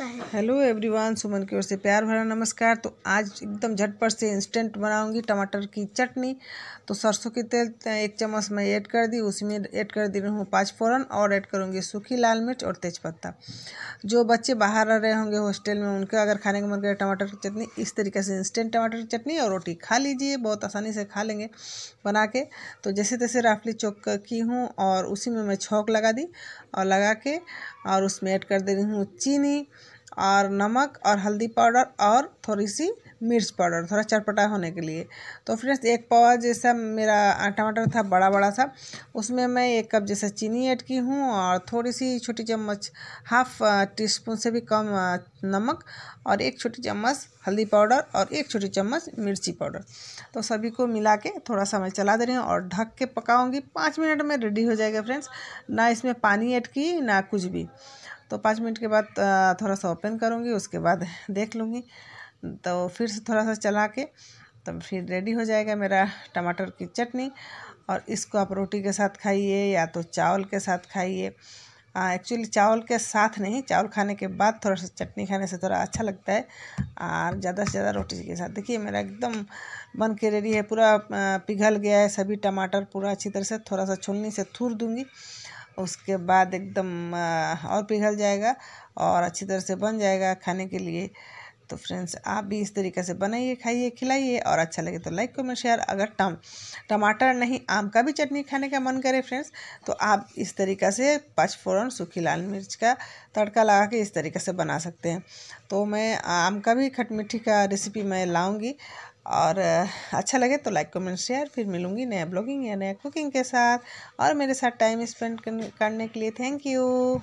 hello everyone सुमन की ओर से प्यार भरा नमस्कार तो आज एकदम झटपट से इंस्टेंट बनाऊंगी टमाटर की चटनी तो सरसों के तेल एक चम्मच मैं ऐड कर दी उसमें ऐड कर दे रही हूँ पाँच फ़ोरन और ऐड करूँगी सूखी लाल मिर्च और तेज़पत्ता जो बच्चे बाहर रह रहे होंगे हॉस्टल में उनका अगर खाने का मन करे टमाटर की चटनी इस तरीके से इंस्टेंट टमाटर की चटनी और रोटी खा लीजिए बहुत आसानी से खा लेंगे बना के तो जैसे तैसे राफली चौक की हूँ और उसी में मैं छौक लगा दी और लगा के और उसमें ऐड कर दे रही हूँ चीनी और नमक और हल्दी पाउडर और थोड़ी सी मिर्च पाउडर थोड़ा चटपटा होने के लिए तो फ्रेंड्स एक पाव जैसा मेरा टमाटर था बड़ा बड़ा सा उसमें मैं एक कप जैसा चीनी ऐड की हूँ और थोड़ी सी छोटी चम्मच हाफ टी स्पून से भी कम नमक और एक छोटी चम्मच हल्दी पाउडर और एक छोटी चम्मच मिर्ची पाउडर तो सभी को मिला के थोड़ा सा मैं चला दे रही हूँ और ढक के पकाऊँगी पाँच मिनट में रेडी हो जाएगा फ्रेंड्स ना इसमें पानी ऐड की ना कुछ भी तो पाँच मिनट के बाद थोड़ा सा ओपन करूँगी उसके बाद देख लूँगी तो फिर से थोड़ा सा चला के तब फिर रेडी हो जाएगा मेरा टमाटर की चटनी और इसको आप रोटी के साथ खाइए या तो चावल के साथ खाइए एक्चुअली चावल के साथ नहीं चावल खाने के बाद थोड़ा सा चटनी खाने से थोड़ा अच्छा लगता है और ज़्यादा से ज़्यादा रोटी के साथ देखिए मेरा एकदम बन के रेडी है पूरा पिघल गया है सभी टमाटर पूरा अच्छी तरह से थोड़ा सा छुलनी से थूर दूँगी उसके बाद एकदम और पिघल जाएगा और अच्छी तरह से बन जाएगा खाने के लिए तो फ्रेंड्स आप भी इस तरीके से बनाइए खाइए खिलाइए और अच्छा लगे तो लाइक कमेंट शेयर अगर टम टमाटर नहीं आम का भी चटनी खाने का मन करे फ्रेंड्स तो आप इस तरीके से पचफोरन सूखी लाल मिर्च का तड़का लगा के इस तरीके से बना सकते हैं तो मैं आम का भी खट मिट्टी का रेसिपी मैं लाऊंगी और अच्छा लगे तो लाइक कमेंट शेयर फिर मिलूँगी नया ब्लॉगिंग या नया कुकिंग के साथ और मेरे साथ टाइम स्पेंड करने के लिए थैंक यू